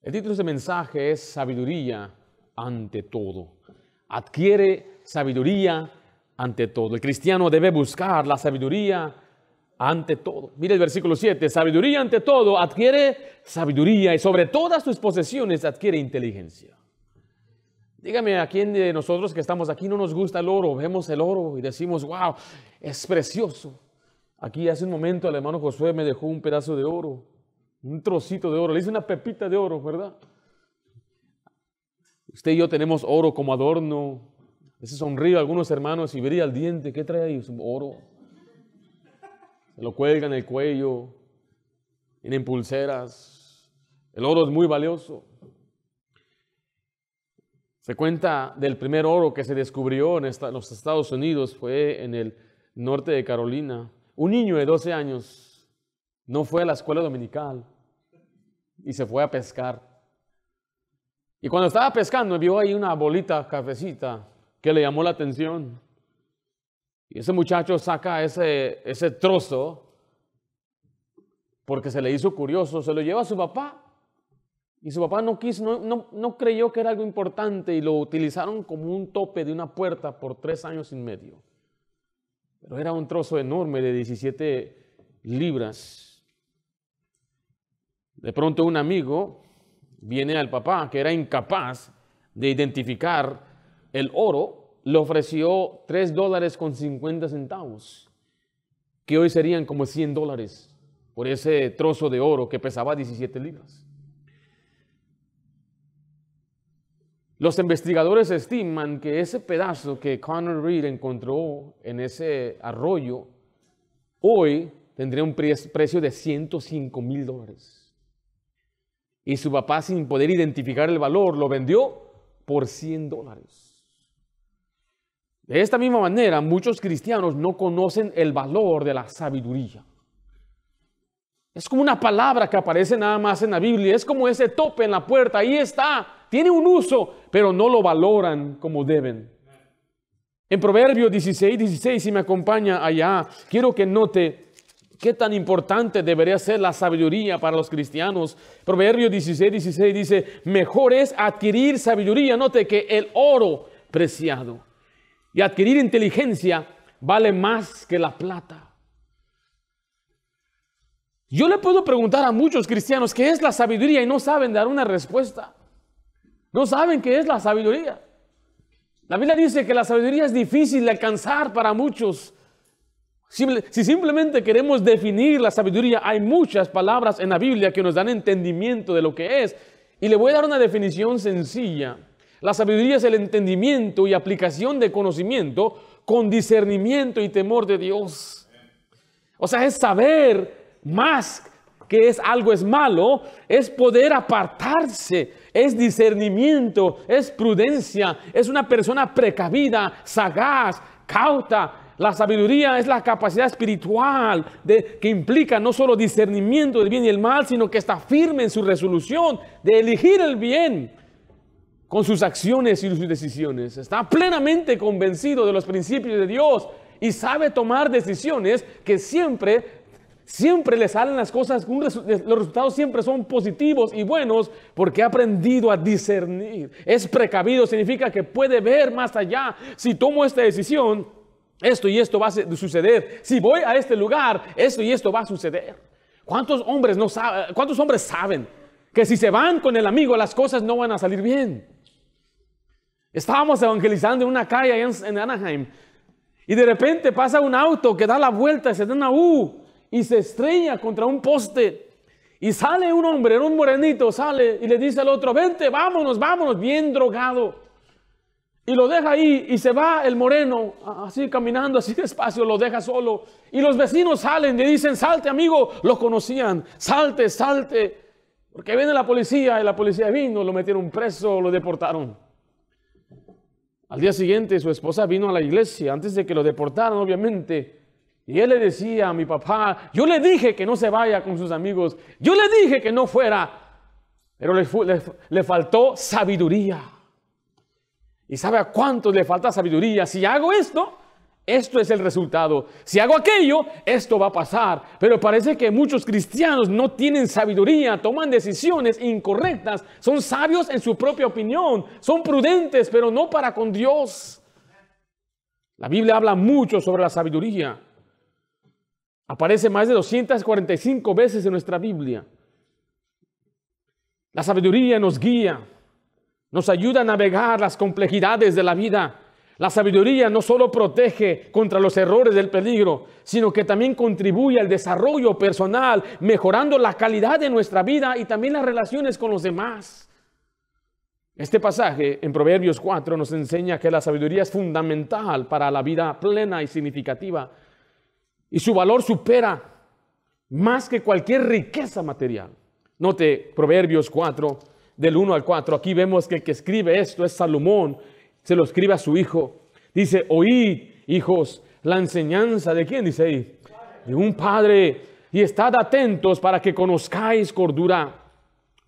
El título de este mensaje es Sabiduría ante todo. Adquiere sabiduría ante todo. El cristiano debe buscar la sabiduría ante todo. Mire el versículo 7. Sabiduría ante todo. Adquiere sabiduría y sobre todas tus posesiones adquiere inteligencia. Dígame a quién de nosotros que estamos aquí no nos gusta el oro. Vemos el oro y decimos, wow, es precioso. Aquí hace un momento el hermano Josué me dejó un pedazo de oro un trocito de oro, le hice una pepita de oro, ¿verdad? Usted y yo tenemos oro como adorno. Ese sonrío a algunos hermanos y vería el diente, ¿qué trae ahí? Oro. Se lo cuelga en el cuello, en pulseras. El oro es muy valioso. Se cuenta del primer oro que se descubrió en, los Estados Unidos, fue en el norte de Carolina. Un niño de 12 años no fue a la escuela dominical y se fue a pescar. Y cuando estaba pescando, vio ahí una bolita cafecita que le llamó la atención. Y ese muchacho saca ese, trozo porque se le hizo curioso, se lo lleva a su papá. Y su papá no quiso, no creyó que era algo importante y lo utilizaron como un tope de una puerta por tres años y medio. Pero era un trozo enorme de 17 libras de pronto un amigo viene al papá que era incapaz de identificar el oro, le ofreció 3 dólares con 50 centavos, que hoy serían como 100 dólares por ese trozo de oro que pesaba 17 libras. Los investigadores estiman que ese pedazo que Connor Reed encontró en ese arroyo, hoy tendría un precio de 105 mil dólares. Y su papá, sin poder identificar el valor, lo vendió por 100 dólares. De esta misma manera, muchos cristianos no conocen el valor de la sabiduría. Es como una palabra que aparece nada más en la Biblia, es como ese tope en la puerta, ahí está, tiene un uso, pero no lo valoran como deben. En Proverbios 16, 16, si me acompaña allá, quiero que note qué tan importante debería ser la sabiduría para los cristianos. Proverbio 16, 16 dice, mejor es adquirir sabiduría, note que el oro preciado. Y adquirir inteligencia vale más que la plata. Yo le puedo preguntar a muchos cristianos qué es la sabiduría y no saben dar una respuesta. No saben qué es la sabiduría. La Biblia dice que la sabiduría es difícil de alcanzar para muchos. Si simplemente queremos definir la sabiduría, hay muchas palabras en la Biblia que nos dan entendimiento de lo que es. Y le voy a dar una definición sencilla. La sabiduría es el entendimiento y aplicación de conocimiento con discernimiento y temor de Dios. O sea, es saber más que es algo es malo, es poder apartarse, es discernimiento, es prudencia, es una persona precavida, sagaz, cauta, la sabiduría es la capacidad espiritual de, que implica no solo discernimiento del bien y el mal, sino que está firme en su resolución de elegir el bien con sus acciones y sus decisiones. Está plenamente convencido de los principios de Dios y sabe tomar decisiones que siempre, siempre le salen las cosas, los resultados siempre son positivos y buenos porque ha aprendido a discernir. Es precavido, significa que puede ver más allá. Si tomo esta decisión, esto y esto va a suceder. Si voy a este lugar, esto y esto va a suceder. ¿Cuántos hombres, no saben, ¿Cuántos hombres saben que si se van con el amigo las cosas no van a salir bien? Estábamos evangelizando en una calle en, Anaheim y de repente pasa un auto que da la vuelta, y se da una U y se estrella contra un poste. Y sale un hombre, un morenito, sale y le dice al otro, vente, vámonos, vámonos, bien drogado y lo deja ahí y se va el moreno así caminando así despacio, lo deja solo y los vecinos salen y dicen, salte amigo, lo conocían, salte, salte, porque viene la policía y la policía vino, lo metieron preso, lo deportaron. Al día siguiente su esposa vino a la iglesia antes de que lo deportaran, obviamente. Y él le decía a mi papá, yo le dije que no se vaya con sus amigos, yo le dije que no fuera, pero le, le faltó sabiduría. ¿Y sabe a cuántos le falta sabiduría? Si hago esto, esto es el resultado. Si hago aquello, esto va a pasar. Pero parece que muchos cristianos no tienen sabiduría, toman decisiones incorrectas, son sabios en su propia opinión, son prudentes, pero no para con Dios. La Biblia habla mucho sobre la sabiduría. Aparece más de 245 veces en nuestra Biblia. La sabiduría nos guía, nos ayuda a navegar las complejidades de la vida. La sabiduría no solo protege contra los errores del peligro, sino que también contribuye al desarrollo personal, mejorando la calidad de nuestra vida y también las relaciones con los demás. Este pasaje en Proverbios 4 nos enseña que la sabiduría es fundamental para la vida plena y significativa y su valor supera más que cualquier riqueza material. Note Proverbios 4, del 1 al 4. Aquí vemos que el que escribe esto es Salomón, se lo escribe a su hijo. Dice, oíd, hijos, la enseñanza de quién, dice de un padre, y estad atentos para que conozcáis cordura,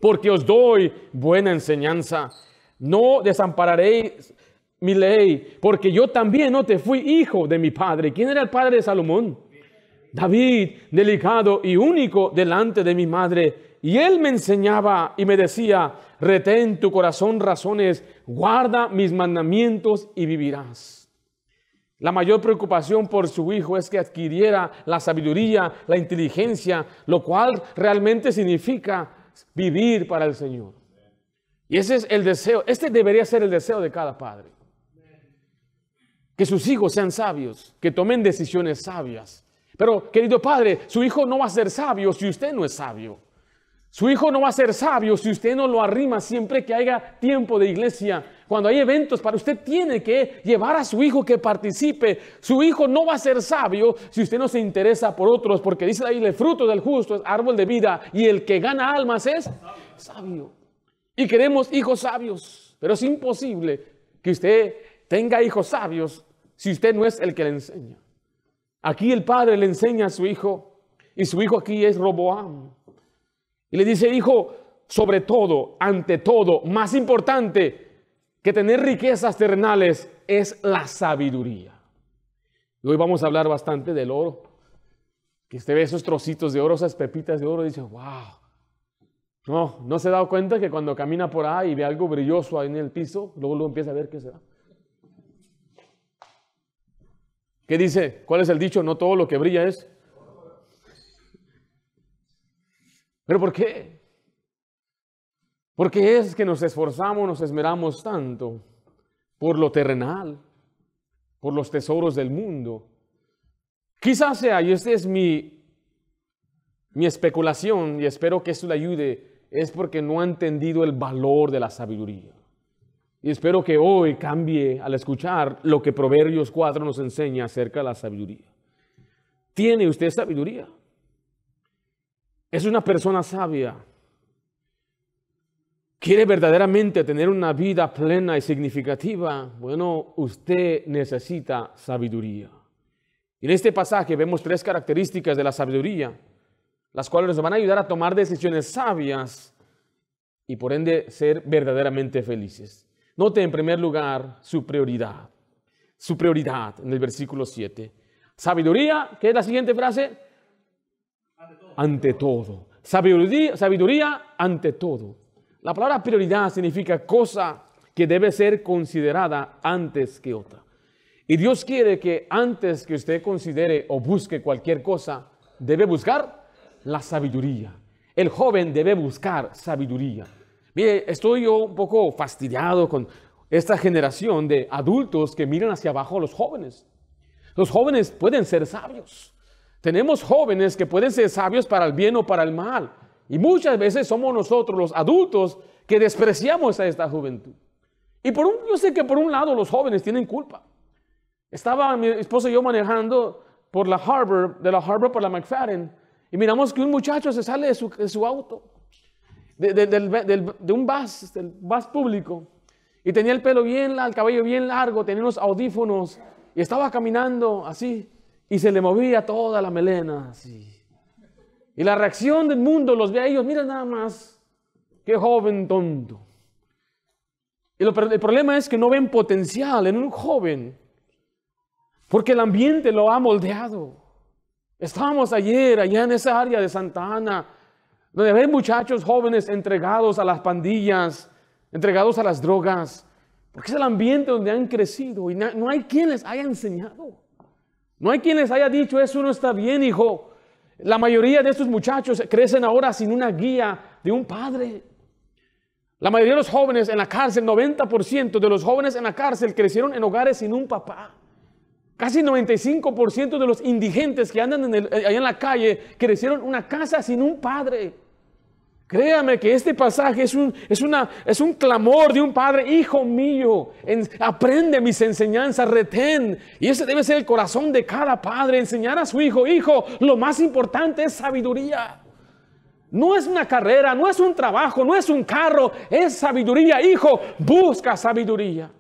porque os doy buena enseñanza. No desampararéis mi ley, porque yo también no te fui hijo de mi padre. ¿Quién era el padre de Salomón? David, delicado y único delante de mi madre. Y él me enseñaba y me decía, retén tu corazón razones, guarda mis mandamientos y vivirás. La mayor preocupación por su hijo es que adquiriera la sabiduría, la inteligencia, lo cual realmente significa vivir para el Señor. Y ese es el deseo, este debería ser el deseo de cada padre. Que sus hijos sean sabios, que tomen decisiones sabias. Pero, querido padre, su hijo no va a ser sabio si usted no es sabio. Su hijo no va a ser sabio si usted no lo arrima siempre que haya tiempo de iglesia. Cuando hay eventos para usted tiene que llevar a su hijo que participe. Su hijo no va a ser sabio si usted no se interesa por otros, porque dice ahí, el fruto del justo es árbol de vida y el que gana almas es sabio. Y queremos hijos sabios, pero es imposible que usted tenga hijos sabios si usted no es el que le enseña. Aquí el padre le enseña a su hijo y su hijo aquí es Roboam. Y le dice, hijo, sobre todo, ante todo, más importante que tener riquezas terrenales es la sabiduría. Y hoy vamos a hablar bastante del oro. Que usted ve esos trocitos de oro, esas pepitas de oro, y dice, wow. No, no se ha dado cuenta que cuando camina por ahí y ve algo brilloso ahí en el piso, luego, luego empieza a ver qué será. ¿Qué dice? ¿Cuál es el dicho? No todo lo que brilla es ¿Pero por qué? Porque es que nos esforzamos, nos esmeramos tanto por lo terrenal, por los tesoros del mundo. Quizás sea, y esta es mi, mi especulación, y espero que esto le ayude, es porque no ha entendido el valor de la sabiduría. Y espero que hoy cambie al escuchar lo que Proverbios 4 nos enseña acerca de la sabiduría. ¿Tiene usted sabiduría? es una persona sabia. ¿Quiere verdaderamente tener una vida plena y significativa? Bueno, usted necesita sabiduría. en este pasaje vemos tres características de la sabiduría, las cuales nos van a ayudar a tomar decisiones sabias y por ende ser verdaderamente felices. Note en primer lugar su prioridad, su prioridad en el versículo 7. Sabiduría, que es la siguiente frase, ante todo. Sabiduría, sabiduría ante todo. La palabra prioridad significa cosa que debe ser considerada antes que otra. Y Dios quiere que antes que usted considere o busque cualquier cosa, debe buscar la sabiduría. El joven debe buscar sabiduría. Mire, estoy yo un poco fastidiado con esta generación de adultos que miran hacia abajo a los jóvenes. Los jóvenes pueden ser sabios. Tenemos jóvenes que pueden ser sabios para el bien o para el mal. Y muchas veces somos nosotros los adultos que despreciamos a esta juventud. Y por un, yo sé que por un lado los jóvenes tienen culpa. Estaba mi esposo y yo manejando por la Harbor, de la Harbor por la McFadden, y miramos que un muchacho se sale de su, auto, de, un bus, del bus público, y tenía el pelo bien, el cabello bien largo, tenía unos audífonos, y estaba caminando así, y se le movía toda la melena Y la reacción del mundo los ve a ellos, mira nada más, qué joven tonto. Y el problema es que no ven potencial en un joven, porque el ambiente lo ha moldeado. Estábamos ayer allá en esa área de Santa Ana, donde hay muchachos jóvenes entregados a las pandillas, entregados a las drogas, porque es el ambiente donde han crecido y no hay quien les haya enseñado. No hay quien les haya dicho, eso no está bien, hijo. La mayoría de estos muchachos crecen ahora sin una guía de un padre. La mayoría de los jóvenes en la cárcel, 90% de los jóvenes en la cárcel crecieron en hogares sin un papá. Casi 95% de los indigentes que andan en eh, en la calle crecieron en una casa sin un padre. Créame que este pasaje es un, es una, es un clamor de un padre, hijo mío, aprende mis enseñanzas, retén. Y ese debe ser el corazón de cada padre, enseñar a su hijo, hijo, lo más importante es sabiduría. No es una carrera, no es un trabajo, no es un carro, es sabiduría, hijo, busca sabiduría.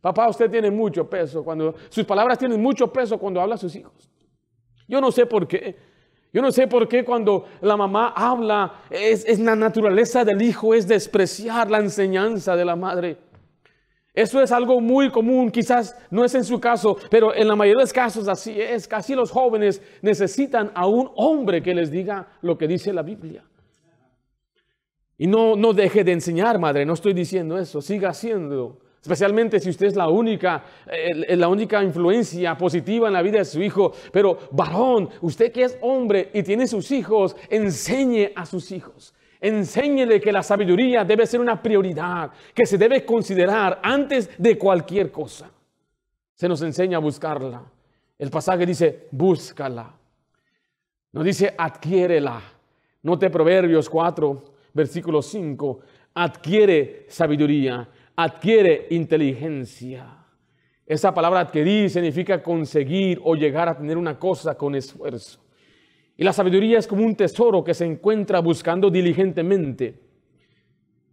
Papá, usted tiene mucho peso cuando sus palabras tienen mucho peso cuando habla a sus hijos. Yo no sé por qué. Yo no sé por qué cuando la mamá habla, es, la naturaleza del hijo, es despreciar la enseñanza de la madre. Eso es algo muy común, quizás no es en su caso, pero en la mayoría de los casos así es. Casi los jóvenes necesitan a un hombre que les diga lo que dice la Biblia. Y no, no deje de enseñar, madre, no estoy diciendo eso, siga haciendo Especialmente si usted es la única, eh, la única influencia positiva en la vida de su hijo. Pero varón, usted que es hombre y tiene sus hijos, enseñe a sus hijos. Enséñele que la sabiduría debe ser una prioridad, que se debe considerar antes de cualquier cosa. Se nos enseña a buscarla. El pasaje dice, búscala. No dice, adquiérela. Note Proverbios 4, versículo 5. Adquiere sabiduría adquiere inteligencia. Esa palabra adquirir significa conseguir o llegar a tener una cosa con esfuerzo. Y la sabiduría es como un tesoro que se encuentra buscando diligentemente.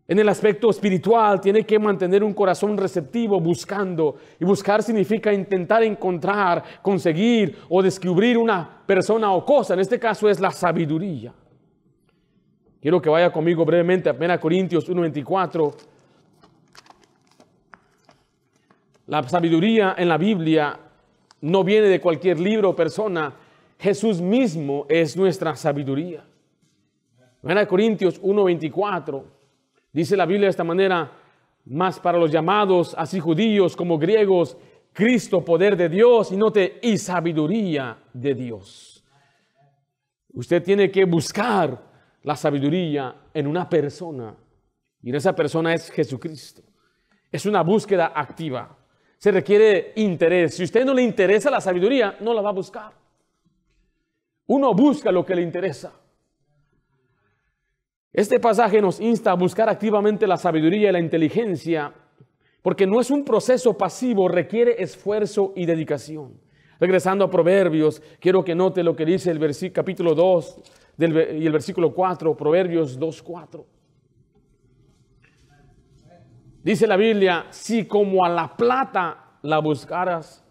En el aspecto espiritual tiene que mantener un corazón receptivo buscando. Y buscar significa intentar encontrar, conseguir o descubrir una persona o cosa. En este caso es la sabiduría. Quiero que vaya conmigo brevemente a 1 Corintios 1.24 La sabiduría en la Biblia no viene de cualquier libro o persona. Jesús mismo es nuestra sabiduría. En Corintios 1:24 dice la Biblia de esta manera, más para los llamados, así judíos como griegos, Cristo, poder de Dios, y no te y sabiduría de Dios. Usted tiene que buscar la sabiduría en una persona, y en esa persona es Jesucristo. Es una búsqueda activa se requiere interés. Si usted no le interesa la sabiduría, no la va a buscar. Uno busca lo que le interesa. Este pasaje nos insta a buscar activamente la sabiduría y la inteligencia, porque no es un proceso pasivo, requiere esfuerzo y dedicación. Regresando a Proverbios, quiero que note lo que dice el capítulo 2 y el versículo 4, Proverbios 2.4. Dice la Biblia, si como a la plata la buscaras,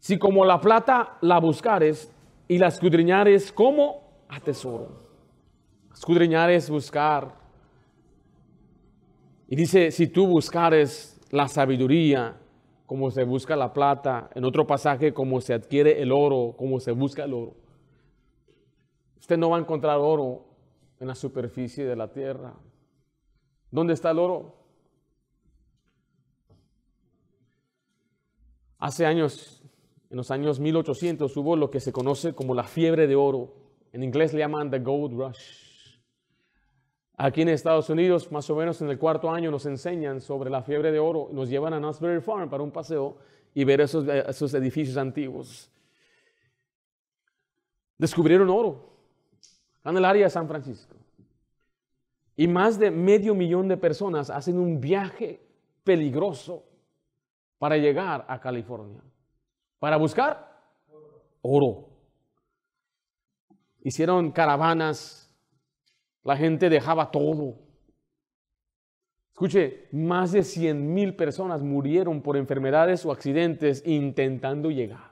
si como la plata la buscares y la escudriñares como a tesoro. Escudriñar es buscar. Y dice, si tú buscares la sabiduría, como se busca la plata, en otro pasaje, como se adquiere el oro, como se busca el oro. Usted no va a encontrar oro en la superficie de la tierra. ¿Dónde está el oro? Hace años, en los años 1800, hubo lo que se conoce como la fiebre de oro. En inglés le llaman The Gold Rush. Aquí en Estados Unidos, más o menos en el cuarto año, nos enseñan sobre la fiebre de oro. Nos llevan a Knott's Farm para un paseo y ver esos, esos edificios antiguos. Descubrieron oro en el área de San Francisco. Y más de medio millón de personas hacen un viaje peligroso para llegar a California, para buscar oro. Hicieron caravanas, la gente dejaba todo. Escuche, más de 100 mil personas murieron por enfermedades o accidentes intentando llegar.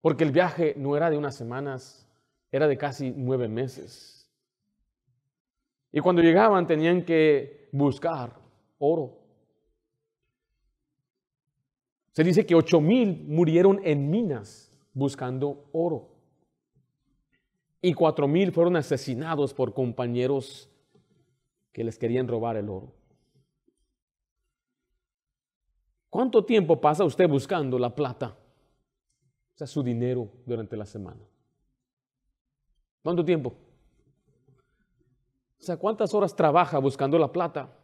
Porque el viaje no era de unas semanas, era de casi nueve meses. Y cuando llegaban tenían que buscar oro. Se dice que 8.000 murieron en minas buscando oro. Y 4.000 fueron asesinados por compañeros que les querían robar el oro. ¿Cuánto tiempo pasa usted buscando la plata? O sea, su dinero durante la semana. ¿Cuánto tiempo? O sea, ¿cuántas horas trabaja buscando la plata?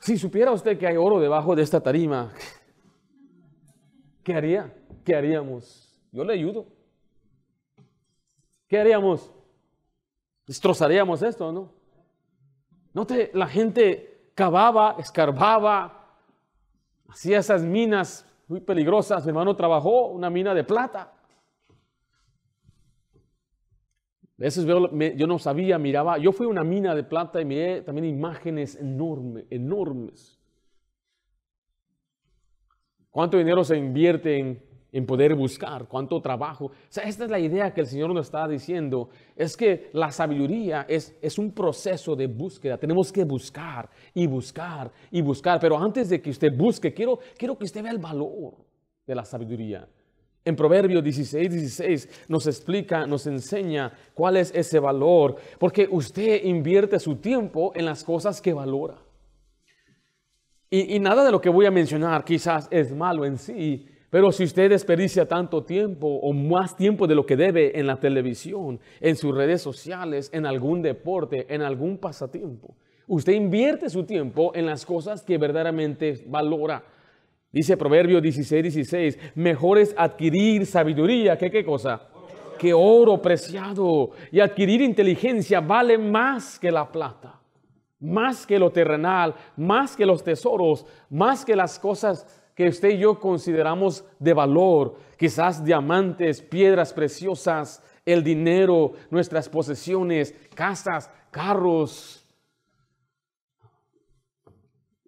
Si supiera usted que hay oro debajo de esta tarima, ¿qué haría? ¿Qué haríamos? Yo le ayudo. ¿Qué haríamos? Destrozaríamos esto, ¿no? Note, la gente cavaba, escarbaba, hacía esas minas muy peligrosas. Mi hermano trabajó una mina de plata. A veces yo no sabía, miraba, yo fui a una mina de plata y miré también imágenes enormes, enormes. ¿Cuánto dinero se invierte en, poder buscar? ¿Cuánto trabajo? O sea, esta es la idea que el Señor nos está diciendo. Es que la sabiduría es, es un proceso de búsqueda. Tenemos que buscar y buscar y buscar. Pero antes de que usted busque, quiero, quiero que usted vea el valor de la sabiduría. En Proverbios 16, 16 nos explica, nos enseña cuál es ese valor, porque usted invierte su tiempo en las cosas que valora. Y, y, nada de lo que voy a mencionar quizás es malo en sí, pero si usted desperdicia tanto tiempo o más tiempo de lo que debe en la televisión, en sus redes sociales, en algún deporte, en algún pasatiempo, usted invierte su tiempo en las cosas que verdaderamente valora Dice Proverbio 16, 16, mejor es adquirir sabiduría que qué cosa? Que oro preciado. Y adquirir inteligencia vale más que la plata, más que lo terrenal, más que los tesoros, más que las cosas que usted y yo consideramos de valor, quizás diamantes, piedras preciosas, el dinero, nuestras posesiones, casas, carros,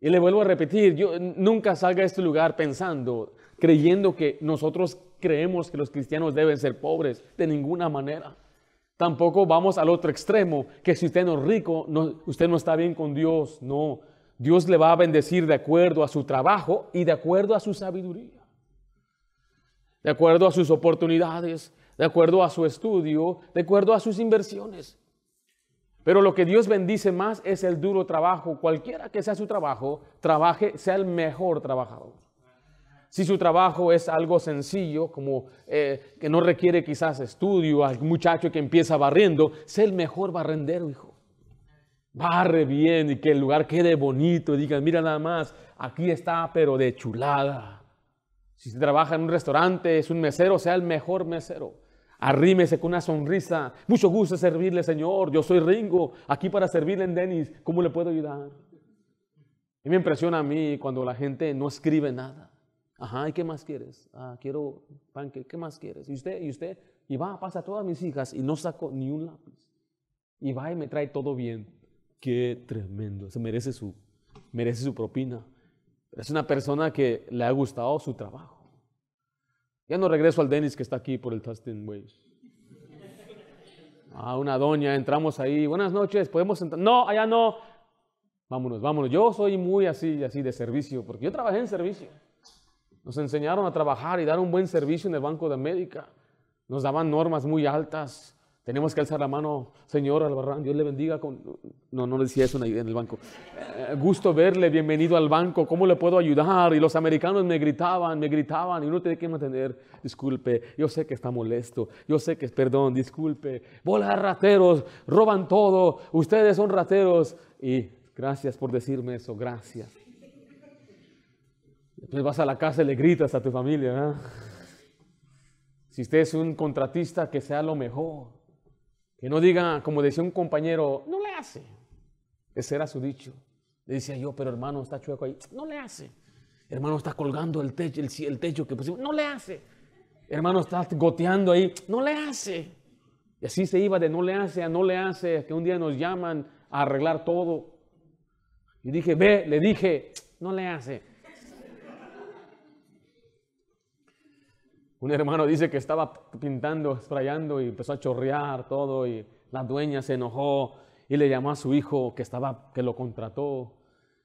y le vuelvo a repetir, yo nunca salga a este lugar pensando, creyendo que nosotros creemos que los cristianos deben ser pobres, de ninguna manera. Tampoco vamos al otro extremo, que si usted no es rico, usted no está bien con Dios. No, Dios le va a bendecir de acuerdo a su trabajo y de acuerdo a su sabiduría, de acuerdo a sus oportunidades, de acuerdo a su estudio, de acuerdo a sus inversiones. Pero lo que Dios bendice más es el duro trabajo. Cualquiera que sea su trabajo, trabaje, sea el mejor trabajador. Si su trabajo es algo sencillo, como eh, que no requiere quizás estudio, al muchacho que empieza barriendo, sea el mejor barrendero, hijo. Barre bien y que el lugar quede bonito. Digan, mira nada más, aquí está, pero de chulada. Si se trabaja en un restaurante, es un mesero, sea el mejor mesero. Arrímese con una sonrisa. Mucho gusto servirle, Señor. Yo soy Ringo, aquí para servirle en Denis. ¿Cómo le puedo ayudar? Y me impresiona a mí cuando la gente no escribe nada. Ajá, ¿y qué más quieres? Ah, quiero panque, ¿qué más quieres? Y usted, y usted, y va, pasa a todas mis hijas y no saco ni un lápiz. Y va y me trae todo bien. Qué tremendo. Se merece su, merece su propina. Es una persona que le ha gustado su trabajo. Ya no regreso al Dennis que está aquí por el Tustin Waves. Ah, una doña, entramos ahí. Buenas noches, podemos entrar. No, allá no. Vámonos, vámonos. Yo soy muy así, así de servicio, porque yo trabajé en servicio. Nos enseñaron a trabajar y dar un buen servicio en el Banco de América. Nos daban normas muy altas. Tenemos que alzar la mano, señor Albarrán, Dios le bendiga. Con... No, no decía eso en el banco. Eh, gusto verle, bienvenido al banco, ¿cómo le puedo ayudar? Y los americanos me gritaban, me gritaban, y uno tiene que mantener, disculpe, yo sé que está molesto, yo sé que, es. perdón, disculpe, bola rateros, roban todo, ustedes son rateros. Y gracias por decirme eso, gracias. Después vas a la casa y le gritas a tu familia, Si usted es un contratista, que sea lo mejor. Que no diga, como decía un compañero, no le hace. Ese era su dicho. Le decía yo, pero hermano, está chueco ahí. No le hace. Hermano, está colgando el techo, el, el techo que pusimos. No le hace. Hermano, está goteando ahí. No le hace. Y así se iba de no le hace a no le hace, que un día nos llaman a arreglar todo. Y dije, ve, le dije, no le hace. Un hermano dice que estaba pintando, sprayando y empezó a chorrear todo y la dueña se enojó y le llamó a su hijo que estaba que lo contrató.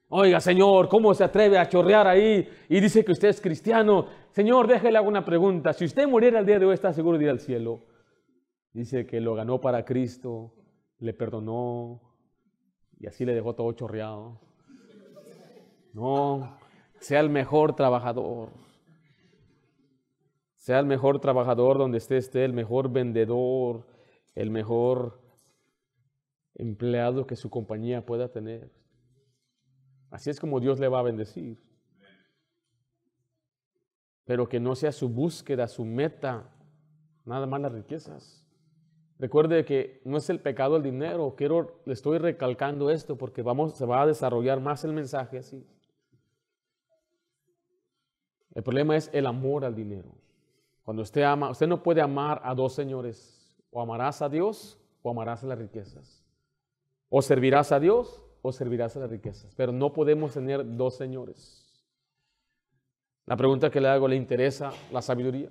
Oiga, señor, ¿cómo se atreve a chorrear ahí? Y dice que usted es cristiano. Señor, déjele alguna pregunta. Si usted muriera el día de hoy, está seguro de ir al cielo. Dice que lo ganó para Cristo, le perdonó y así le dejó todo chorreado. No, sea el mejor trabajador sea el mejor trabajador donde esté, esté el mejor vendedor, el mejor empleado que su compañía pueda tener. Así es como Dios le va a bendecir. Pero que no sea su búsqueda, su meta, nada más las riquezas. Recuerde que no es el pecado el dinero. Quiero, le estoy recalcando esto porque vamos, se va a desarrollar más el mensaje así. El problema es el amor al dinero. Cuando usted ama, usted no puede amar a dos señores. O amarás a Dios o amarás a las riquezas. O servirás a Dios o servirás a las riquezas. Pero no podemos tener dos señores. La pregunta que le hago, ¿le interesa la sabiduría?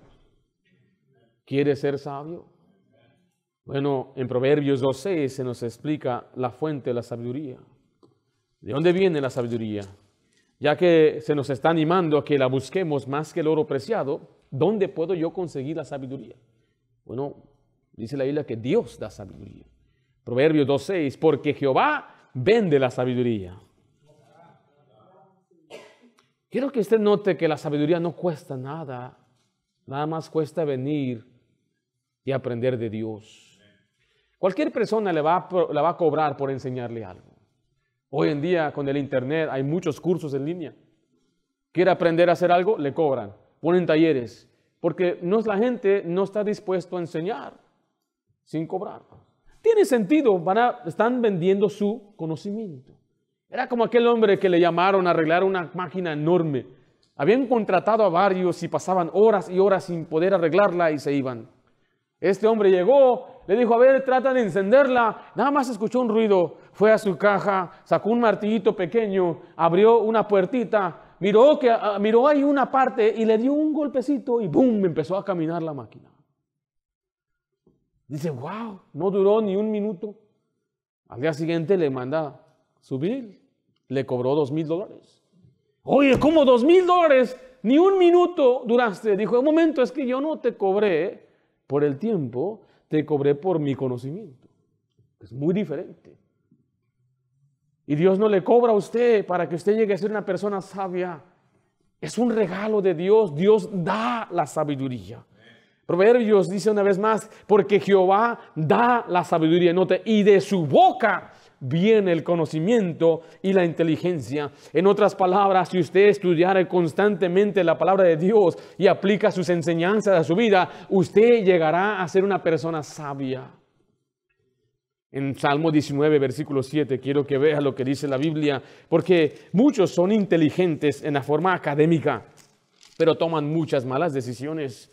¿Quiere ser sabio? Bueno, en Proverbios 2.6 se nos explica la fuente de la sabiduría. ¿De dónde viene la sabiduría? Ya que se nos está animando a que la busquemos más que el oro preciado, ¿Dónde puedo yo conseguir la sabiduría? Bueno, dice la Biblia que Dios da sabiduría. Proverbios 2.6, porque Jehová vende la sabiduría. Quiero que usted note que la sabiduría no cuesta nada, nada más cuesta venir y aprender de Dios. Cualquier persona le le va a cobrar por enseñarle algo. Hoy en día con el Internet hay muchos cursos en línea. ¿Quiere aprender a hacer algo? Le cobran ponen talleres, porque no, es la gente no está dispuesto a enseñar sin cobrar. Tiene sentido, van están vendiendo su conocimiento. Era como aquel hombre que le llamaron a arreglar una máquina enorme. Habían contratado a varios y pasaban horas y horas sin poder arreglarla y se iban. Este hombre llegó, le dijo, a ver, trata de encenderla. Nada más escuchó un ruido, fue a su caja, sacó un martillito pequeño, abrió una puertita, miró, que, ah, ah, miró ahí una parte y le dio un golpecito y ¡boom! empezó a caminar la máquina. Dice, wow, no duró ni un minuto. Al día siguiente le manda subir, le cobró dos mil dólares. Oye, ¿cómo dos mil dólares? Ni un minuto duraste. Dijo, un momento, es que yo no te cobré por el tiempo, te cobré por mi conocimiento. Es muy diferente. Y Dios no le cobra a usted para que usted llegue a ser una persona sabia. Es un regalo de Dios. Dios da la sabiduría. Proverbios dice una vez más, porque Jehová da la sabiduría, note, y de su boca viene el conocimiento y la inteligencia. En otras palabras, si usted estudiara constantemente la palabra de Dios y aplica sus enseñanzas a su vida, usted llegará a ser una persona sabia. En Salmo 19, versículo 7, quiero que vea lo que dice la Biblia, porque muchos son inteligentes en la forma académica, pero toman muchas malas decisiones.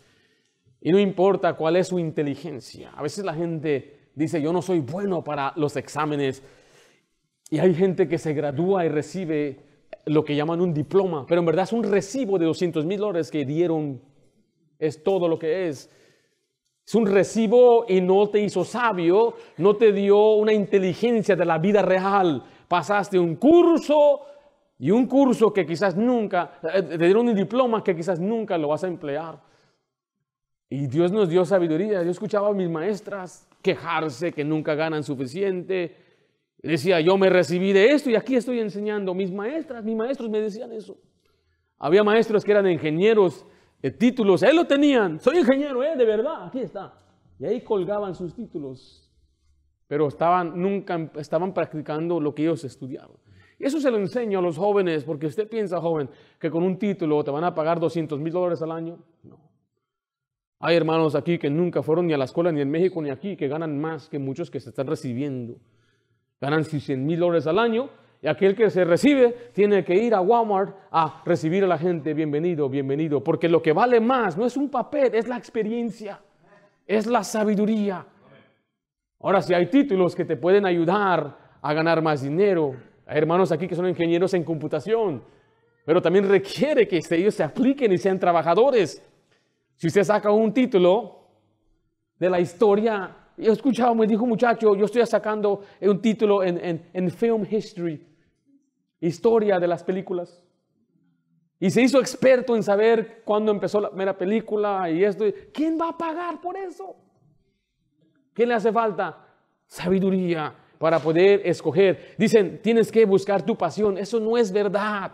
Y no importa cuál es su inteligencia. A veces la gente dice, yo no soy bueno para los exámenes. Y hay gente que se gradúa y recibe lo que llaman un diploma, pero en verdad es un recibo de 200 mil dólares que dieron. Es todo lo que es. Es un recibo y no te hizo sabio, no te dio una inteligencia de la vida real. Pasaste un curso y un curso que quizás nunca, eh, te dieron un diploma que quizás nunca lo vas a emplear. Y Dios nos dio sabiduría. Yo escuchaba a mis maestras quejarse que nunca ganan suficiente. Decía, yo me recibí de esto y aquí estoy enseñando. Mis maestras, mis maestros me decían eso. Había maestros que eran ingenieros títulos. Ahí lo tenían. Soy ingeniero, eh, de verdad, aquí está. Y ahí colgaban sus títulos. Pero estaban, nunca estaban practicando lo que ellos estudiaban. Y eso se lo enseño a los jóvenes, porque usted piensa, joven, que con un título te van a pagar 200 mil dólares al año. No. Hay hermanos aquí que nunca fueron ni a la escuela, ni en México, ni aquí, que ganan más que muchos que se están recibiendo. Ganan 100 mil dólares al año y aquel que se recibe tiene que ir a Walmart a recibir a la gente, bienvenido, bienvenido, porque lo que vale más no es un papel, es la experiencia, es la sabiduría. Ahora, si hay títulos que te pueden ayudar a ganar más dinero, hay hermanos aquí que son ingenieros en computación, pero también requiere que ellos se apliquen y sean trabajadores. Si usted saca un título de la historia, yo escuchado me dijo un muchacho, yo estoy sacando un título en Film History historia de las películas. Y se hizo experto en saber cuándo empezó la primera película y esto. ¿Quién va a pagar por eso? ¿Qué le hace falta? Sabiduría para poder escoger. Dicen, tienes que buscar tu pasión. Eso no es verdad.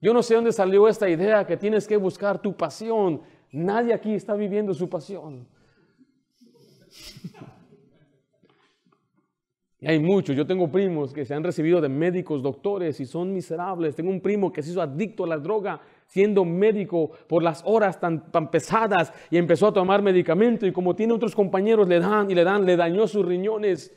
Yo no sé dónde salió esta idea que tienes que buscar tu pasión. Nadie aquí está viviendo su pasión. Y hay muchos. Yo tengo primos que se han recibido de médicos, doctores y son miserables. Tengo un primo que se hizo adicto a la droga siendo médico por las horas tan, tan pesadas y empezó a tomar medicamento y como tiene otros compañeros le dan y le dan, le dañó sus riñones.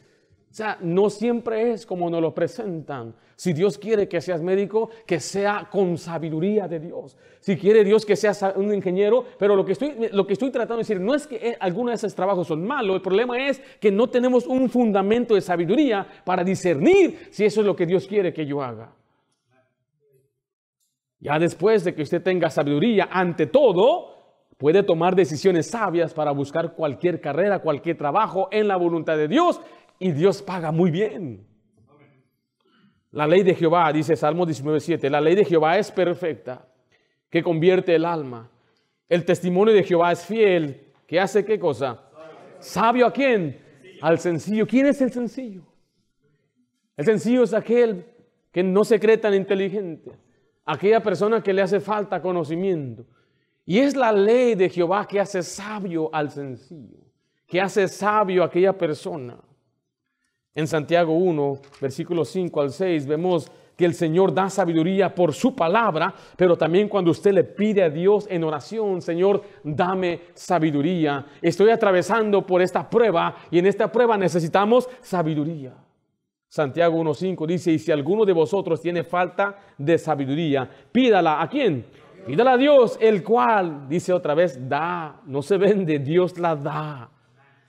O sea, no siempre es como nos lo presentan. Si Dios quiere que seas médico, que sea con sabiduría de Dios. Si quiere Dios que seas un ingeniero, pero lo que estoy, tratando de decir no es que eh, algunos de esos trabajos son malos, el problema es que no tenemos un fundamento de sabiduría para discernir si eso es lo que Dios quiere que yo haga. Ya después de que usted tenga sabiduría, ante todo, puede tomar decisiones sabias para buscar cualquier carrera, cualquier trabajo en la voluntad de Dios y Dios paga muy bien. La ley de Jehová, dice Salmo 19.7, la ley de Jehová es perfecta, que convierte el alma. El testimonio de Jehová es fiel, que hace qué cosa? ¿Sabio a quién? Al sencillo. ¿Quién es el sencillo? El sencillo es aquel que no se cree tan inteligente, aquella persona que le hace falta conocimiento. Y es la ley de Jehová que hace sabio al sencillo, que hace sabio a aquella persona. En Santiago 1, versículos 5 al 6, vemos que el Señor da sabiduría por su palabra, pero también cuando usted le pide a Dios en oración, Señor, dame sabiduría. Estoy atravesando por esta prueba y en esta prueba necesitamos sabiduría. Santiago 1.5 dice, y si alguno de vosotros tiene falta de sabiduría, pídala a quién? Pídala a Dios, el cual, dice otra vez, da, no se vende, Dios la da.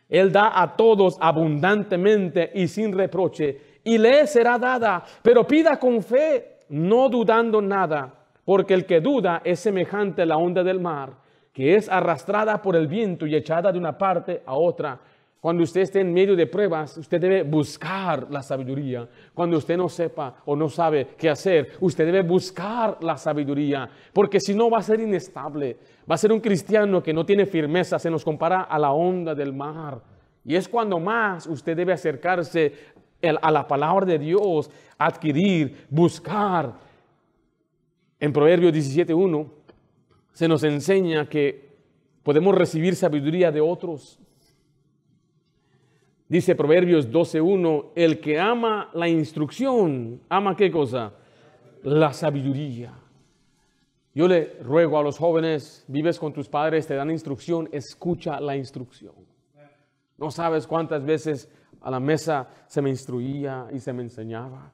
Él da a todos abundantemente y sin reproche, y le será dada, pero pida con fe, no dudando nada, porque el que duda es semejante a la onda del mar, que es arrastrada por el viento y echada de una parte a otra. Cuando usted esté en medio de pruebas, usted debe buscar la sabiduría. Cuando usted no sepa o no sabe qué hacer, usted debe buscar la sabiduría, porque si no va a ser inestable. Va a ser un cristiano que no tiene firmeza, se nos compara a la onda del mar. Y es cuando más usted debe acercarse a la palabra de Dios, adquirir, buscar. En Proverbios 17.1 se nos enseña que podemos recibir sabiduría de otros Dice Proverbios 12.1, el que ama la instrucción, ama qué cosa? La sabiduría. Yo le ruego a los jóvenes, vives con tus padres, te dan instrucción, escucha la instrucción. No sabes cuántas veces a la mesa se me instruía y se me enseñaba.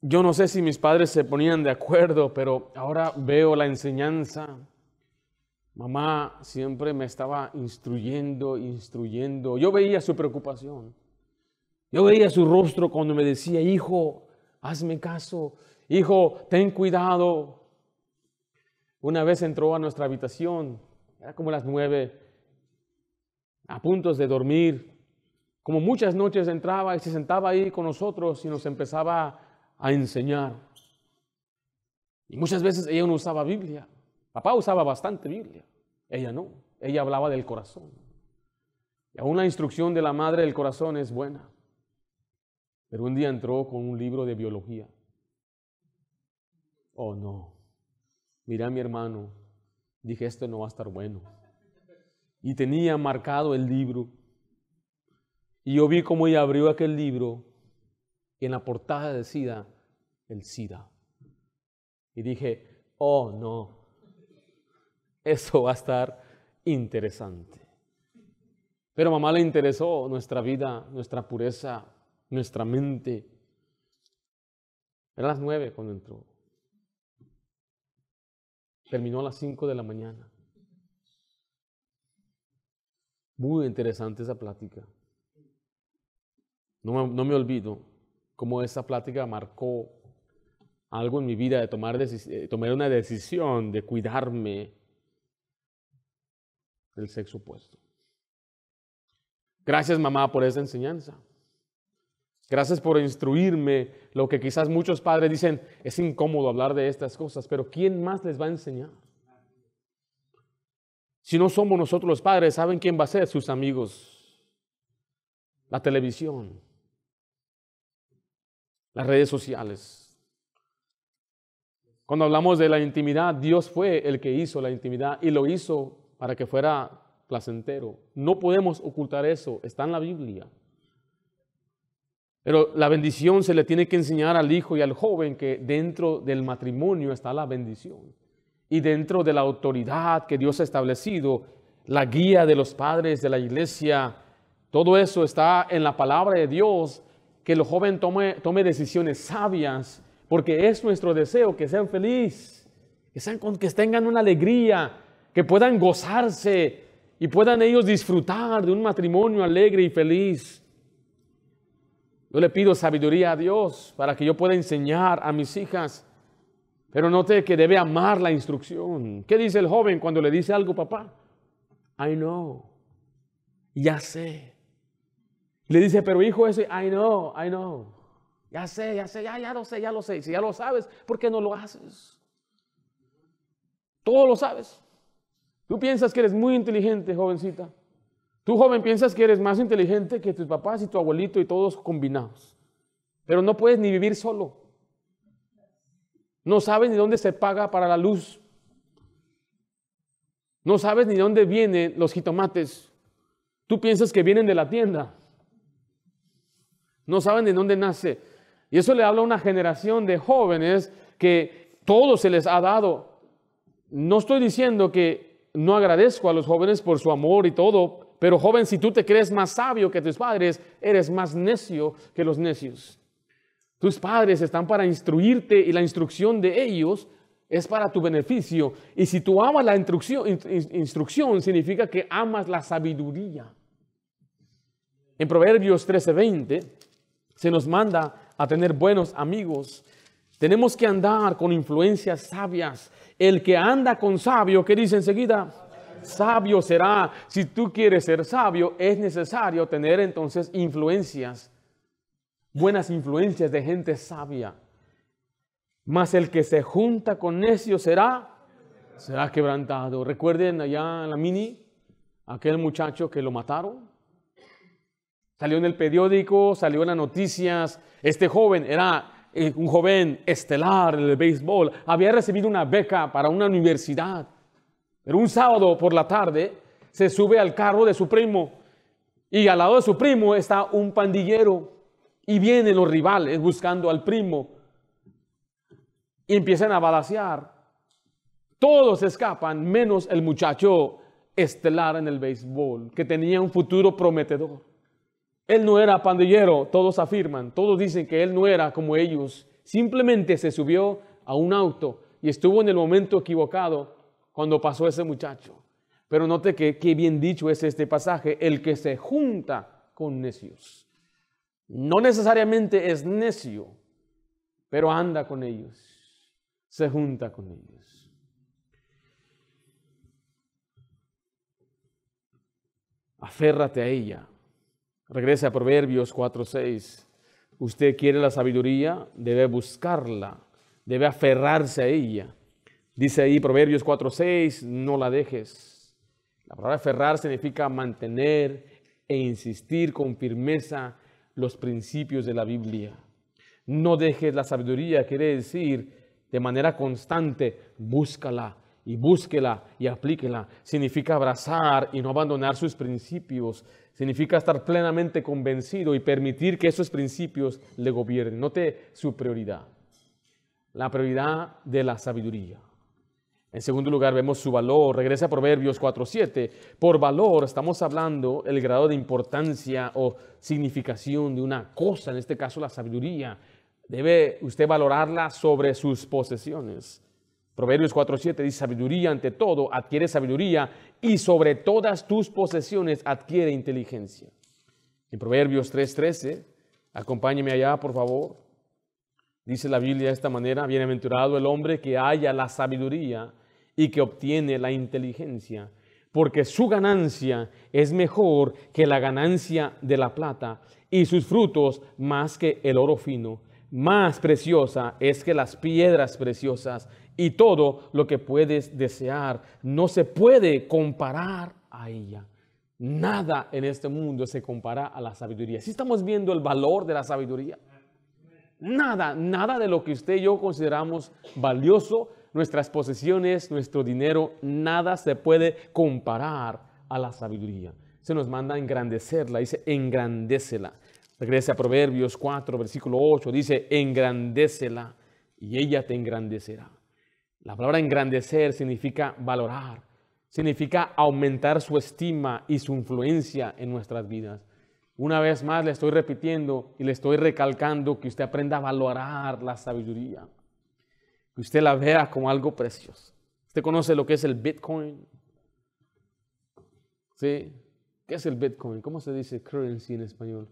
Yo no sé si mis padres se ponían de acuerdo, pero ahora veo la enseñanza Mamá siempre me estaba instruyendo, instruyendo. Yo veía su preocupación. Yo veía su rostro cuando me decía, hijo, hazme caso. Hijo, ten cuidado. Una vez entró a nuestra habitación, era como las nueve, a puntos de dormir. Como muchas noches entraba y se sentaba ahí con nosotros y nos empezaba a enseñar. Y muchas veces ella no usaba Biblia. Papá usaba bastante Biblia, ella no, ella hablaba del corazón. Y aún la instrucción de la madre del corazón es buena. Pero un día entró con un libro de biología. Oh no, mira, mi hermano, dije, esto no va a estar bueno. Y tenía marcado el libro. Y yo vi cómo ella abrió aquel libro y en la portada decía el SIDA. Y dije, oh no, eso va a estar interesante. Pero mamá le interesó nuestra vida, nuestra pureza, nuestra mente. Era las nueve cuando entró. Terminó a las cinco de la mañana. Muy interesante esa plática. No me, olvido cómo esa plática marcó algo en mi vida de tomar eh, una decisión, de cuidarme, el sexo opuesto. Gracias mamá por esa enseñanza. Gracias por instruirme lo que quizás muchos padres dicen, es incómodo hablar de estas cosas, pero ¿quién más les va a enseñar? Si no somos nosotros los padres, ¿saben quién va a ser? Sus amigos. La televisión. Las redes sociales. Cuando hablamos de la intimidad, Dios fue el que hizo la intimidad y lo hizo para que fuera placentero. No podemos ocultar eso, está en la Biblia. Pero la bendición se le tiene que enseñar al hijo y al joven que dentro del matrimonio está la bendición. Y dentro de la autoridad que Dios ha establecido, la guía de los padres de la iglesia, todo eso está en la palabra de Dios, que el joven tome, tome decisiones sabias, porque es nuestro deseo que sean felices, que, sean, que tengan una alegría, que puedan gozarse y puedan ellos disfrutar de un matrimonio alegre y feliz. Yo le pido sabiduría a Dios para que yo pueda enseñar a mis hijas, pero note que debe amar la instrucción. ¿Qué dice el joven cuando le dice algo, papá? I know, ya sé. Le dice, pero hijo, ese, I know, I know. Ya sé, ya sé, ya, ya lo sé, ya lo sé. Si ya lo sabes, ¿por qué no lo haces? Todo lo sabes. Tú piensas que eres muy inteligente, jovencita. Tú, joven, piensas que eres más inteligente que tus papás y tu abuelito y todos combinados. Pero no puedes ni vivir solo. No sabes ni dónde se paga para la luz. No sabes ni dónde vienen los jitomates. Tú piensas que vienen de la tienda. No saben de dónde nace. Y eso le habla a una generación de jóvenes que todo se les ha dado. No estoy diciendo que no agradezco a los jóvenes por su amor y todo, pero joven, si tú te crees más sabio que tus padres, eres más necio que los necios. Tus padres están para instruirte y la instrucción de ellos es para tu beneficio. Y si tú amas la instrucción, instrucción significa que amas la sabiduría. En Proverbios 13:20 se nos manda a tener buenos amigos. Tenemos que andar con influencias sabias. El que anda con sabio, ¿qué dice enseguida? Sabio será. Si tú quieres ser sabio, es necesario tener entonces influencias, buenas influencias de gente sabia. Mas el que se junta con necio será, será quebrantado. Recuerden allá en la mini, aquel muchacho que lo mataron. Salió en el periódico, salió en las noticias. Este joven era un joven estelar el béisbol, había recibido una beca para una universidad. Pero un sábado por la tarde se sube al carro de su primo y al lado de su primo está un pandillero y vienen los rivales buscando al primo y empiezan a balasear. Todos escapan menos el muchacho estelar en el béisbol que tenía un futuro prometedor. Él no era pandillero, todos afirman, todos dicen que él no era como ellos. Simplemente se subió a un auto y estuvo en el momento equivocado cuando pasó ese muchacho. Pero note que, qué bien dicho es este pasaje, el que se junta con necios. No necesariamente es necio, pero anda con ellos, se junta con ellos. Aférrate a ella Regrese a Proverbios 4:6. Usted quiere la sabiduría, debe buscarla, debe aferrarse a ella. Dice ahí Proverbios 4:6, no la dejes. La palabra aferrar significa mantener e insistir con firmeza los principios de la Biblia. No dejes la sabiduría, quiere decir, de manera constante, búscala, y búsquela y aplíquela. Significa abrazar y no abandonar sus principios. Significa estar plenamente convencido y permitir que esos principios le gobiernen. Note su prioridad. La prioridad de la sabiduría. En segundo lugar, vemos su valor. Regresa a Proverbios 4.7. Por valor estamos hablando el grado de importancia o significación de una cosa, en este caso la sabiduría. Debe usted valorarla sobre sus posesiones. Proverbios 4.7 dice, sabiduría ante todo, adquiere sabiduría y sobre todas tus posesiones adquiere inteligencia. En Proverbios 3.13, acompáñeme allá, por favor. Dice la Biblia de esta manera, bienaventurado el hombre que haya la sabiduría y que obtiene la inteligencia, porque su ganancia es mejor que la ganancia de la plata y sus frutos más que el oro fino más preciosa es que las piedras preciosas y todo lo que puedes desear. No se puede comparar a ella. Nada en este mundo se compara a la sabiduría. Si estamos viendo el valor de la sabiduría, nada, nada de lo que usted y yo consideramos valioso, nuestras posesiones, nuestro dinero, nada se puede comparar a la sabiduría. Se nos manda a engrandecerla, dice engrandécela. Regrese a Proverbios 4, versículo 8. Dice, engrandécela y ella te engrandecerá. La palabra engrandecer significa valorar, significa aumentar su estima y su influencia en nuestras vidas. Una vez más le estoy repitiendo y le estoy recalcando que usted aprenda a valorar la sabiduría, que usted la vea como algo precioso. Usted conoce lo que es el Bitcoin. ¿Sí? ¿Qué es el Bitcoin? ¿Cómo se dice currency en español?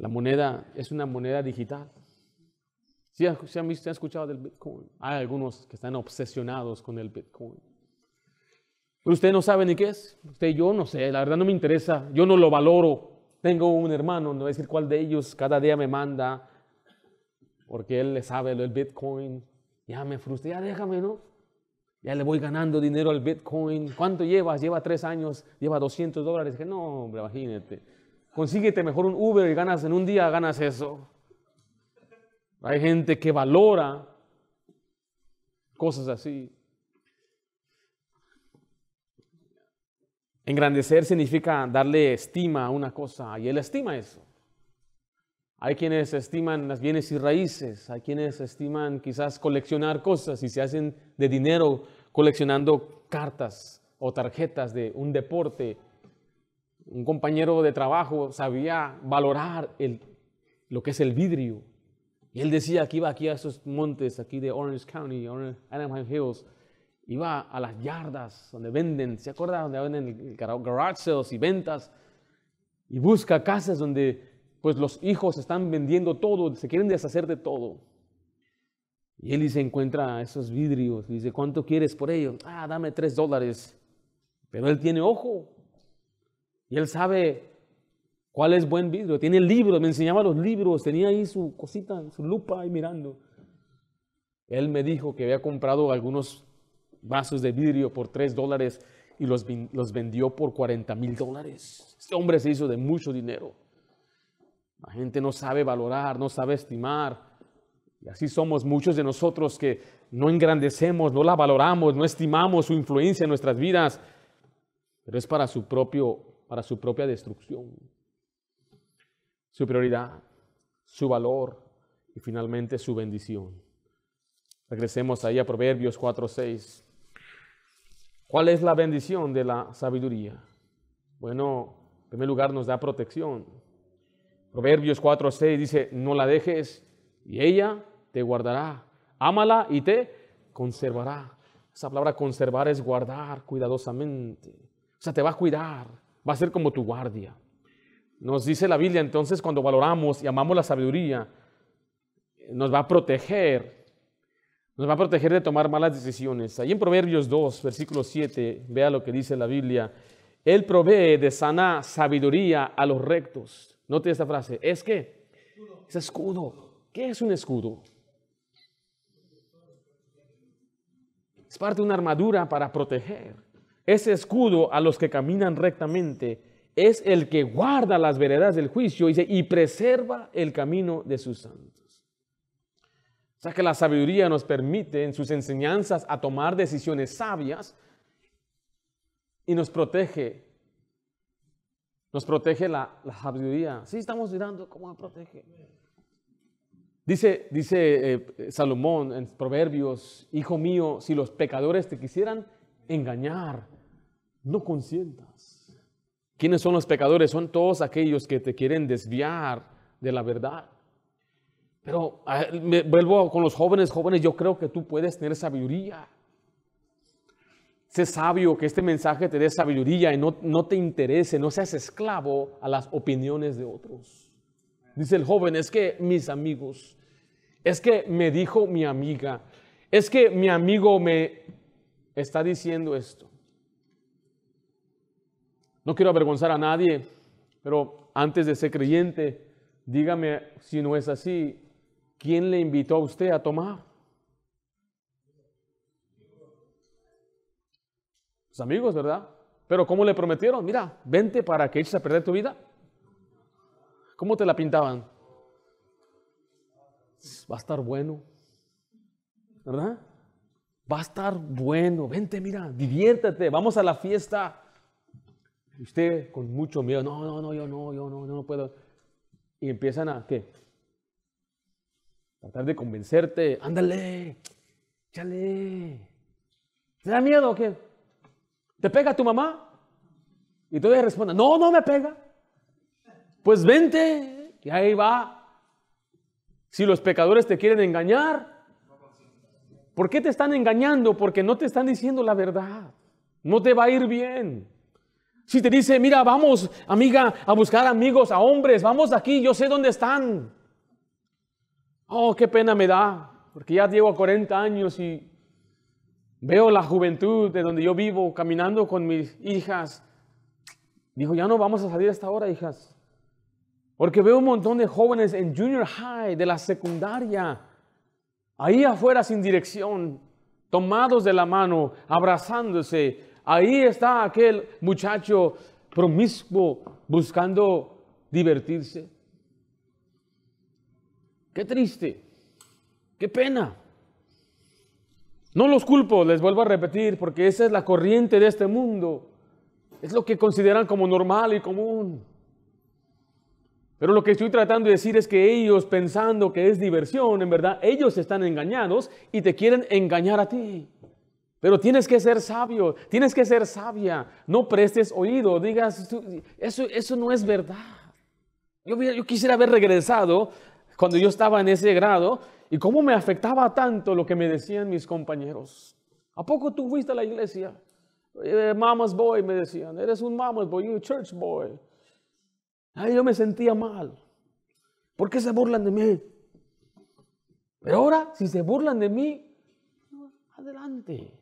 La moneda es una moneda digital. Si ¿Sí, ha han escuchado del Bitcoin? Hay algunos que están obsesionados con el Bitcoin. Pero usted no sabe ni qué es. Usted yo no sé, la verdad no me interesa. Yo no lo valoro. Tengo un hermano, no voy a decir cuál de ellos cada día me manda, porque él le sabe lo del Bitcoin. Ya me frustra, ya déjame, ¿no? Ya le voy ganando dinero al Bitcoin. ¿Cuánto llevas? Lleva tres años, lleva 200 dólares. Que no, hombre, imagínate. Consíguete mejor un Uber y ganas en un día, ganas eso. Hay gente que valora cosas así. Engrandecer significa darle estima a una cosa y él estima eso. Hay quienes estiman las bienes y raíces, hay quienes estiman quizás coleccionar cosas y se hacen de dinero coleccionando cartas o tarjetas de un deporte un compañero de trabajo sabía valorar lo que es el vidrio. Y él decía que iba aquí a esos montes, aquí de Orange County, Anaheim Hills, iba a las yardas donde venden, ¿se acuerda? Donde venden garage sales y ventas. Y busca casas donde pues los hijos están vendiendo todo, se quieren deshacer de todo. Y él dice, encuentra esos vidrios, y dice, ¿cuánto quieres por ellos? Ah, dame tres dólares. Pero él tiene ojo, y él sabe cuál es buen vidrio. Tiene libros, me enseñaba los libros, tenía ahí su cosita, su lupa ahí mirando. Él me dijo que había comprado algunos vasos de vidrio por tres dólares y los, los vendió por 40 mil dólares. Este hombre se hizo de mucho dinero. La gente no sabe valorar, no sabe estimar. Y así somos muchos de nosotros que no engrandecemos, no la valoramos, no estimamos su influencia en nuestras vidas, pero es para su propio para su propia destrucción. Su prioridad, su valor y finalmente su bendición. Regresemos ahí a Proverbios 4:6. ¿Cuál es la bendición de la sabiduría? Bueno, en primer lugar nos da protección. Proverbios 4:6 dice, "No la dejes y ella te guardará. Ámala y te conservará." Esa palabra conservar es guardar cuidadosamente. O sea, te va a cuidar va a ser como tu guardia. Nos dice la Biblia entonces cuando valoramos y amamos la sabiduría, nos va a proteger, nos va a proteger de tomar malas decisiones. Ahí en Proverbios 2, versículo 7, vea lo que dice la Biblia. Él provee de sana sabiduría a los rectos. Note esta frase. ¿Es qué? Es escudo. ¿Qué es un escudo? Es parte de una armadura para proteger. Ese escudo a los que caminan rectamente es el que guarda las veredas del juicio y preserva el camino de sus santos. O sea que la sabiduría nos permite en sus enseñanzas a tomar decisiones sabias y nos protege. Nos protege la, sabiduría. Sí, estamos mirando cómo nos protege. Dice, dice eh, Salomón en Proverbios, hijo mío, si los pecadores te quisieran, engañar, no consientas. ¿Quiénes son los pecadores? Son todos aquellos que te quieren desviar de la verdad. Pero me vuelvo con los jóvenes, jóvenes, yo creo que tú puedes tener sabiduría. Sé sabio, que este mensaje te dé sabiduría y no, no te interese, no seas esclavo a las opiniones de otros. Dice el joven, es que mis amigos, es que me dijo mi amiga, es que mi amigo me está diciendo esto. No quiero avergonzar a nadie, pero antes de ser creyente, dígame si no es así, ¿quién le invitó a usted a tomar? Sus amigos, ¿verdad? Pero ¿cómo le prometieron? Mira, vente para que eches a perder tu vida. ¿Cómo te la pintaban? Va a estar bueno, ¿verdad? Va a estar bueno, vente, mira, diviértete, vamos a la fiesta. Usted con mucho miedo, no, no, no, yo no, yo no, yo no puedo. Y empiezan a, ¿qué? Tratar de convencerte, ándale, chale. ¿Te da miedo o qué? ¿Te pega tu mamá? Y todavía responda, no, no me pega. Pues vente. Y ahí va. Si los pecadores te quieren engañar, ¿Por qué te están engañando? Porque no te están diciendo la verdad. No te va a ir bien. Si te dice, mira, vamos, amiga, a buscar amigos, a hombres, vamos aquí, yo sé dónde están. Oh, qué pena me da, porque ya llevo 40 años y veo la juventud de donde yo vivo caminando con mis hijas. Dijo, ya no vamos a salir hasta ahora, hijas. Porque veo un montón de jóvenes en junior high, de la secundaria, ahí afuera sin dirección, tomados de la mano, abrazándose. Ahí está aquel muchacho promiscuo buscando divertirse. Qué triste, qué pena. No los culpo, les vuelvo a repetir, porque esa es la corriente de este mundo. Es lo que consideran como normal y común. Pero lo que estoy tratando de decir es que ellos pensando que es diversión, en verdad, ellos están engañados y te quieren engañar a ti. Pero tienes que ser sabio, tienes que ser sabia, no prestes oído, digas, eso, no es verdad. Yo, quisiera haber regresado cuando yo estaba en ese grado y cómo me afectaba tanto lo que me decían mis compañeros. ¿A poco tú fuiste a la iglesia? Eh, mama's boy, me decían, eres un mama's boy, un church boy. Ay, yo me sentía mal. ¿Por qué se burlan de mí? Pero ahora, si se burlan de mí, adelante.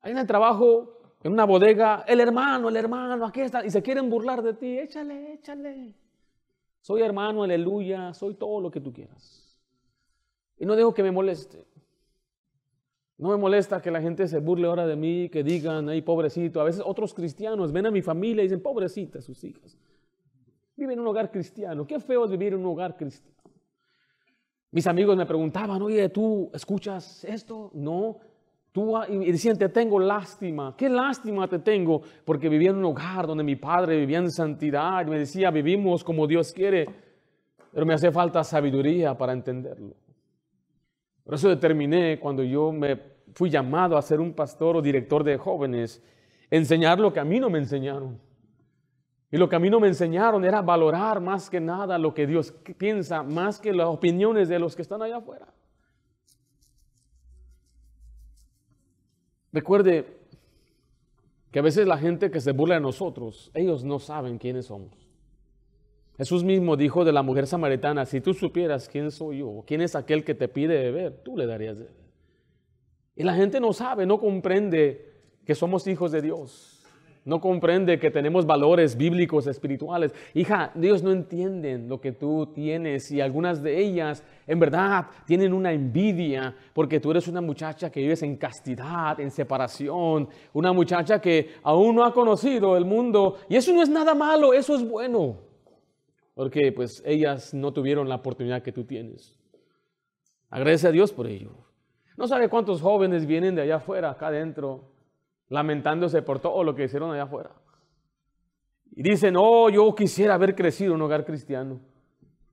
Ahí en el trabajo, en una bodega, el hermano, el hermano, aquí está, y se quieren burlar de ti, échale, échale. Soy hermano, aleluya, soy todo lo que tú quieras. Y no dejo que me moleste. No me molesta que la gente se burle ahora de mí, que digan, ay, pobrecito. A veces otros cristianos ven a mi familia y dicen, pobrecita, sus hijas vive en un hogar cristiano. Qué feo es vivir en un hogar cristiano. Mis amigos me preguntaban, oye, ¿tú escuchas esto? No. Tú, ah", y decían, te tengo lástima. ¿Qué lástima te tengo? Porque vivía en un hogar donde mi padre vivía en santidad. Y me decía, vivimos como Dios quiere. Pero me hace falta sabiduría para entenderlo. Por eso determiné cuando yo me fui llamado a ser un pastor o director de jóvenes, enseñar lo que a mí no me enseñaron. Y lo que a mí no me enseñaron era valorar más que nada lo que Dios piensa, más que las opiniones de los que están allá afuera. Recuerde que a veces la gente que se burla de nosotros, ellos no saben quiénes somos. Jesús mismo dijo de la mujer samaritana, si tú supieras quién soy yo, quién es aquel que te pide beber, tú le darías de Y la gente no sabe, no comprende que somos hijos de Dios, no comprende que tenemos valores bíblicos, espirituales. Hija, Dios no entienden lo que tú tienes y algunas de ellas en verdad tienen una envidia porque tú eres una muchacha que vives en castidad, en separación, una muchacha que aún no ha conocido el mundo y eso no es nada malo, eso es bueno. Porque pues ellas no tuvieron la oportunidad que tú tienes. Agradece a Dios por ello. No sabe cuántos jóvenes vienen de allá afuera, acá adentro, lamentándose por todo lo que hicieron allá afuera. Y dicen, oh, yo quisiera haber crecido en un hogar cristiano.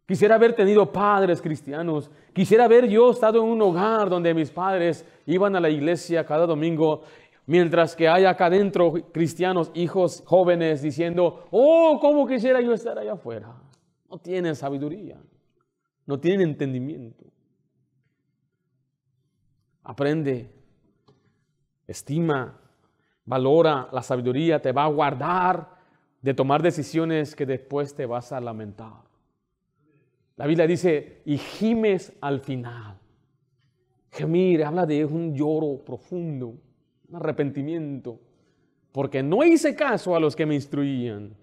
Quisiera haber tenido padres cristianos. Quisiera haber yo estado en un hogar donde mis padres iban a la iglesia cada domingo, mientras que hay acá adentro cristianos, hijos jóvenes, diciendo, oh, ¿cómo quisiera yo estar allá afuera? No tienen sabiduría, no tienen entendimiento. Aprende, estima, Valora la sabiduría, te va a guardar de tomar decisiones que después te vas a lamentar. La Biblia dice, y gimes al final. Gemir habla de un lloro profundo, un arrepentimiento, porque no hice caso a los que me instruían,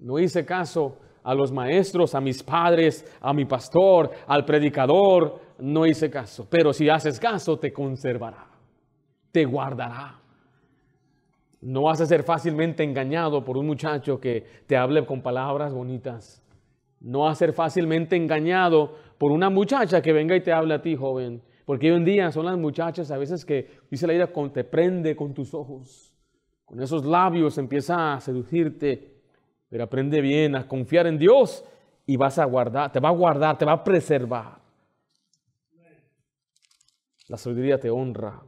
no hice caso a los maestros, a mis padres, a mi pastor, al predicador, no hice caso. Pero si haces caso, te conservará, te guardará. No vas a ser fácilmente engañado por un muchacho que te hable con palabras bonitas. No vas a ser fácilmente engañado por una muchacha que venga y te hable a ti, joven. Porque hoy en día son las muchachas a veces que dice la ira, te prende con tus ojos. Con esos labios empieza a seducirte. Pero aprende bien a confiar en Dios y vas a guardar, te va a guardar, te va a preservar. La sabiduría te honra.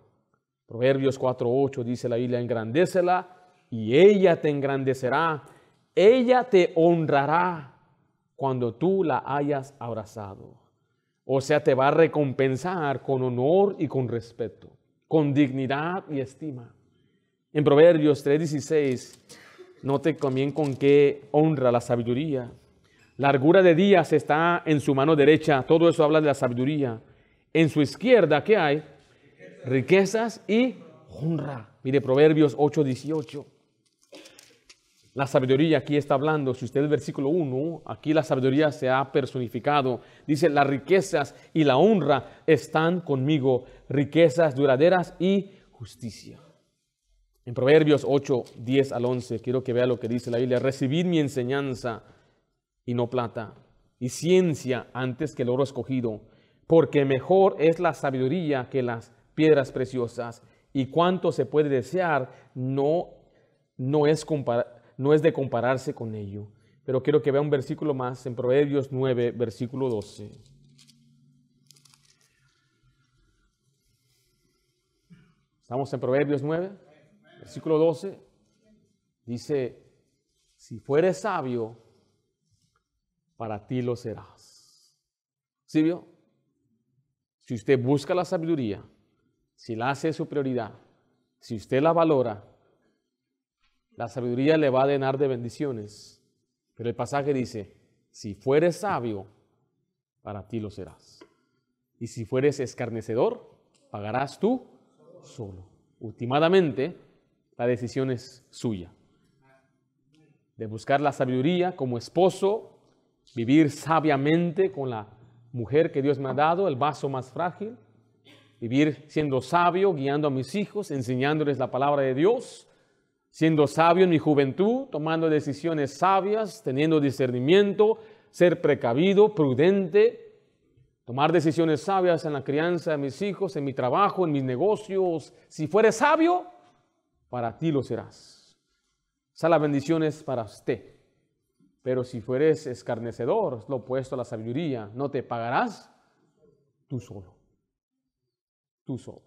Proverbios 4.8 dice la Biblia, engrandécela y ella te engrandecerá, ella te honrará cuando tú la hayas abrazado. O sea, te va a recompensar con honor y con respeto, con dignidad y estima. En Proverbios 3:16, note también con qué honra la sabiduría. Largura de días está en su mano derecha, todo eso habla de la sabiduría. En su izquierda, ¿qué hay? riquezas y honra. Mire Proverbios 8, La sabiduría aquí está hablando, si usted el versículo 1, aquí la sabiduría se ha personificado. Dice, las riquezas y la honra están conmigo, riquezas duraderas y justicia. En Proverbios 8, 10 al 11, quiero que vea lo que dice la Biblia. Recibid mi enseñanza y no plata, y ciencia antes que el oro escogido, porque mejor es la sabiduría que las piedras preciosas y cuánto se puede desear no, no, es, no es de compararse con ello. Pero quiero que vea un versículo más en Proverbios 9, versículo 12. Estamos en Proverbios 9, versículo 12. Dice, si fueres sabio, para ti lo serás. ¿Sí vio? Si usted busca la sabiduría, si la hace su prioridad, si usted la valora, la sabiduría le va a llenar de bendiciones. Pero el pasaje dice, si fueres sabio, para ti lo serás. Y si fueres escarnecedor, pagarás tú solo. Últimamente, la decisión es suya. De buscar la sabiduría como esposo, vivir sabiamente con la mujer que Dios me ha dado, el vaso más frágil, vivir siendo sabio, guiando a mis hijos, enseñándoles la palabra de Dios, siendo sabio en mi juventud, tomando decisiones sabias, teniendo discernimiento, ser precavido, prudente, tomar decisiones sabias en la crianza de mis hijos, en mi trabajo, en mis negocios. Si fueres sabio, para ti lo serás. Salas bendiciones para usted. Pero si fueres escarnecedor, lo opuesto a la sabiduría, no te pagarás tú solo solo.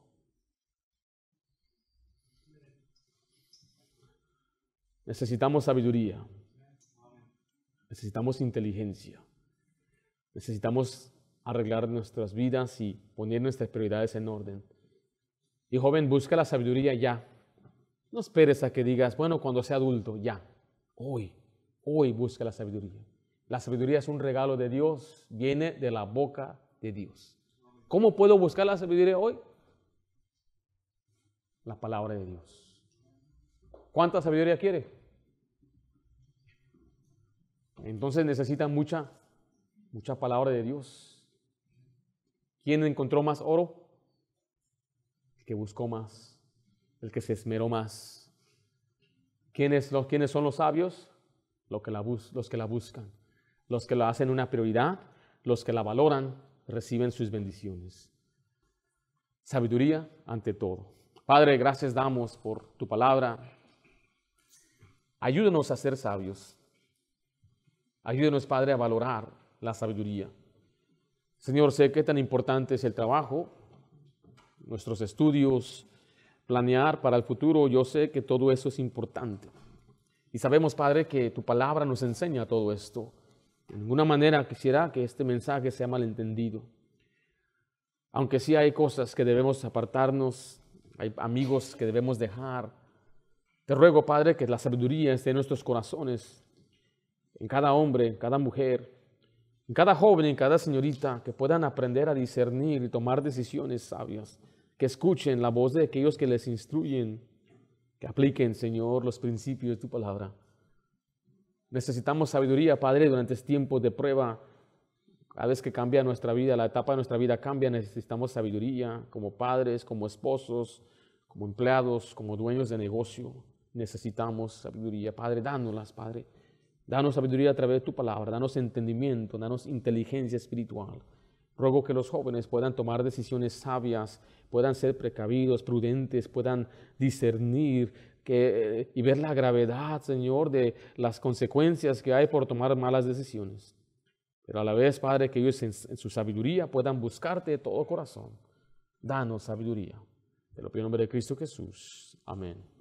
Necesitamos sabiduría. Necesitamos inteligencia. Necesitamos arreglar nuestras vidas y poner nuestras prioridades en orden. Y joven, busca la sabiduría ya. No esperes a que digas, bueno, cuando sea adulto, ya. Hoy, hoy busca la sabiduría. La sabiduría es un regalo de Dios, viene de la boca de Dios. ¿Cómo puedo buscar la sabiduría hoy? la palabra de Dios. ¿Cuánta sabiduría quiere? Entonces necesita mucha, mucha palabra de Dios. ¿Quién encontró más oro? El que buscó más, el que se esmeró más. ¿Quiénes, los, son los sabios? que, la los que la buscan, los que la hacen una prioridad, los que la valoran, reciben sus bendiciones. Sabiduría ante todo. Padre, gracias damos por tu palabra. Ayúdenos a ser sabios. Ayúdenos, Padre, a valorar la sabiduría. Señor, sé que tan importante es el trabajo, nuestros estudios, planear para el futuro. Yo sé que todo eso es importante. Y sabemos, Padre, que tu palabra nos enseña todo esto. De ninguna manera quisiera que este mensaje sea malentendido. Aunque sí hay cosas que debemos apartarnos hay amigos que debemos dejar. Te ruego, Padre, que la sabiduría esté en nuestros corazones, en cada hombre, en cada mujer, en cada joven, en cada señorita, que puedan aprender a discernir y tomar decisiones sabias, que escuchen la voz de aquellos que les instruyen, que apliquen, Señor, los principios de tu palabra. Necesitamos sabiduría, Padre, durante este tiempos de prueba cada vez que cambia nuestra vida, la etapa de nuestra vida cambia, necesitamos sabiduría como padres, como esposos, como empleados, como dueños de negocio. Necesitamos sabiduría. Padre, dánoslas, Padre. Danos sabiduría a través de tu palabra, danos entendimiento, danos inteligencia espiritual. Ruego que los jóvenes puedan tomar decisiones sabias, puedan ser precavidos, prudentes, puedan discernir eh, y ver la gravedad, Señor, de las consecuencias que hay por tomar malas decisiones. Pero a la vez, Padre, que ellos en, su sabiduría puedan buscarte de todo corazón. Danos sabiduría. En lo nombre de Cristo Jesús. Amén.